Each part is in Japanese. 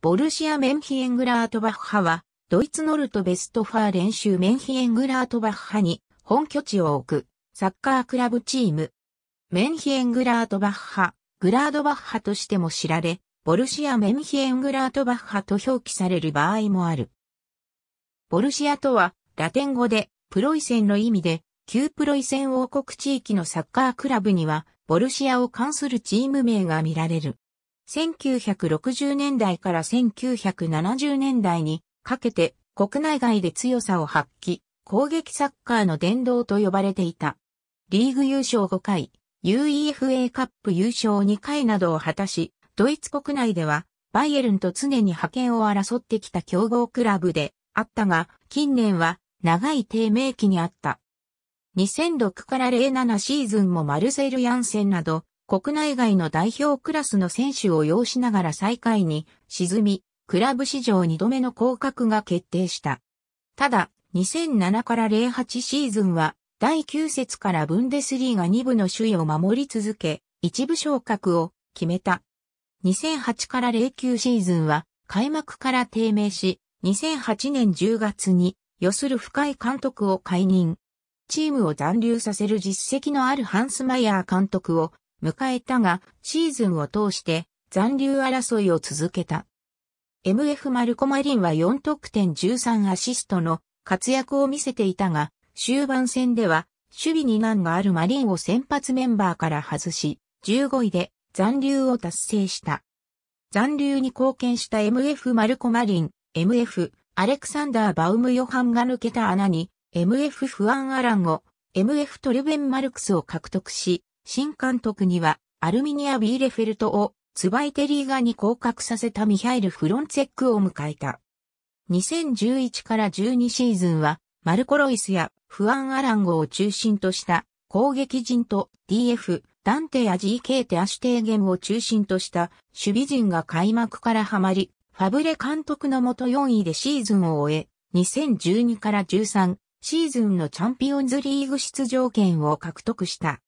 ボルシア・メンヒエングラートバッハは、ドイツノルト・ベストファー練習メンヒエングラートバッハに本拠地を置くサッカークラブチーム。メンヒエングラートバッハ、グラードバッハとしても知られ、ボルシア・メンヒエングラートバッハと表記される場合もある。ボルシアとは、ラテン語で、プロイセンの意味で、旧プロイセン王国地域のサッカークラブには、ボルシアを関するチーム名が見られる。1960年代から1970年代にかけて国内外で強さを発揮、攻撃サッカーの殿堂と呼ばれていた。リーグ優勝5回、UEFA カップ優勝2回などを果たし、ドイツ国内ではバイエルンと常に覇権を争ってきた強豪クラブであったが、近年は長い低迷期にあった。2006から07シーズンもマルセル・ヤンセンなど、国内外の代表クラスの選手を要しながら最下位に沈み、クラブ史上2度目の降格が決定した。ただ、2007から08シーズンは、第9節からブンデスリーが2部の首位を守り続け、一部昇格を決めた。2008から09シーズンは、開幕から低迷し、2008年10月に、要する深井監督を解任。チームを残留させる実績のあるハンスマイヤー監督を迎えたが、シーズンを通して残留争いを続けた。MF マルコ・マリンは4得点13アシストの活躍を見せていたが、終盤戦では守備に難があるマリンを先発メンバーから外し、15位で残留を達成した。残留に貢献した MF マルコ・マリン、MF アレクサンダー・バウム・ヨハンが抜けた穴に、MF フアン・アランを、MF トルベン・マルクスを獲得し、新監督には、アルミニア・ビーレフェルトを、ツバイテリーガに降格させたミハイル・フロンツェックを迎えた。2011から12シーズンは、マルコ・ロイスやフアン・アランゴを中心とした攻撃陣と DF、ダンテや GK テアシュテーゲンを中心とした守備陣が開幕からハマり、ファブレ監督のもと4位でシーズンを終え、2012から13シーズンのチャンピオンズリーグ出場権を獲得した。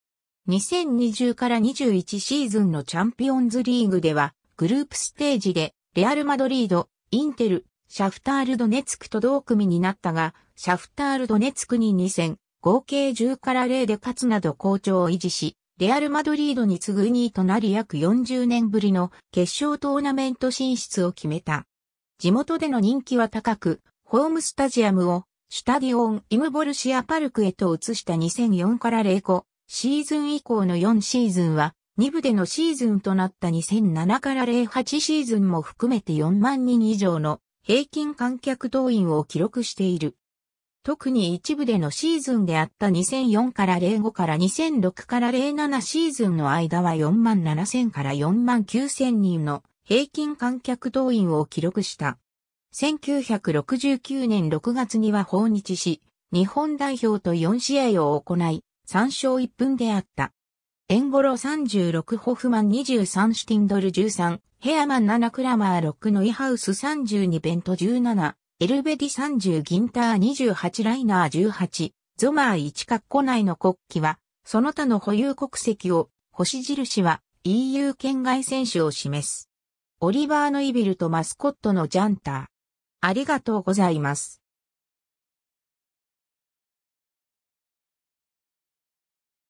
2020から21シーズンのチャンピオンズリーグでは、グループステージで、レアル・マドリード、インテル、シャフタール・ドネツクと同組になったが、シャフタール・ドネツクに2戦、合計10から0で勝つなど好調を維持し、レアル・マドリードに次ぐ2位となり約40年ぶりの決勝トーナメント進出を決めた。地元での人気は高く、ホームスタジアムをシュタディオン・イムボルシア・パルクへと移した2004から0個、シーズン以降の4シーズンは、2部でのシーズンとなった2007から08シーズンも含めて4万人以上の平均観客動員を記録している。特に一部でのシーズンであった2004から05から2006から07シーズンの間は4万7000から4万9000人の平均観客動員を記録した。1969年6月には訪日し、日本代表と4試合を行い、3勝1分であった。エンゴロ36ホフマン23シュティンドル13、ヘアマン7クラマー6ノイハウス32ベント17、エルベディ30ギンター28ライナー18、ゾマー1カッコ内の国旗は、その他の保有国籍を、星印は EU 圏外選手を示す。オリバーのイビルとマスコットのジャンター。ありがとうございます。